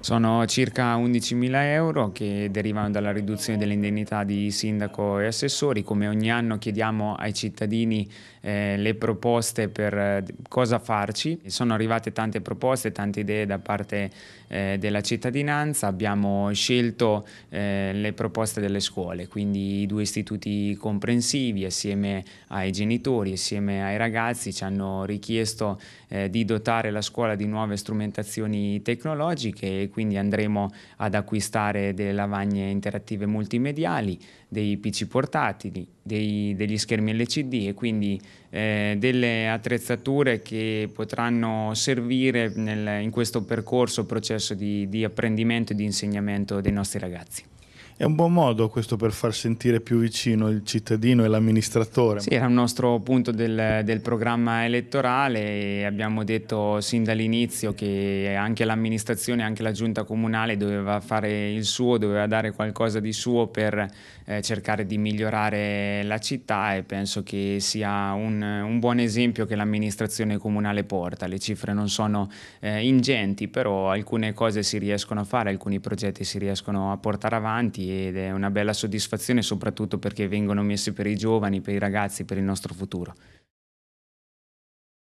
Sono circa 11.000 euro che derivano dalla riduzione dell'indennità di sindaco e assessori. Come ogni anno chiediamo ai cittadini eh, le proposte per eh, cosa farci. Sono arrivate tante proposte, tante idee da parte eh, della cittadinanza. Abbiamo scelto eh, le proposte delle scuole, quindi i due istituti comprensivi assieme ai genitori, assieme ai ragazzi ci hanno richiesto eh, di dotare la scuola di nuove strumentazioni tecnologiche quindi andremo ad acquistare delle lavagne interattive multimediali, dei PC portatili, dei, degli schermi LCD e quindi eh, delle attrezzature che potranno servire nel, in questo percorso, processo di, di apprendimento e di insegnamento dei nostri ragazzi. È un buon modo questo per far sentire più vicino il cittadino e l'amministratore. Sì, era un nostro punto del, del programma elettorale e abbiamo detto sin dall'inizio che anche l'amministrazione, anche la giunta comunale doveva fare il suo, doveva dare qualcosa di suo per eh, cercare di migliorare la città e penso che sia un, un buon esempio che l'amministrazione comunale porta. Le cifre non sono eh, ingenti, però alcune cose si riescono a fare, alcuni progetti si riescono a portare avanti ed è una bella soddisfazione soprattutto perché vengono messe per i giovani, per i ragazzi, per il nostro futuro.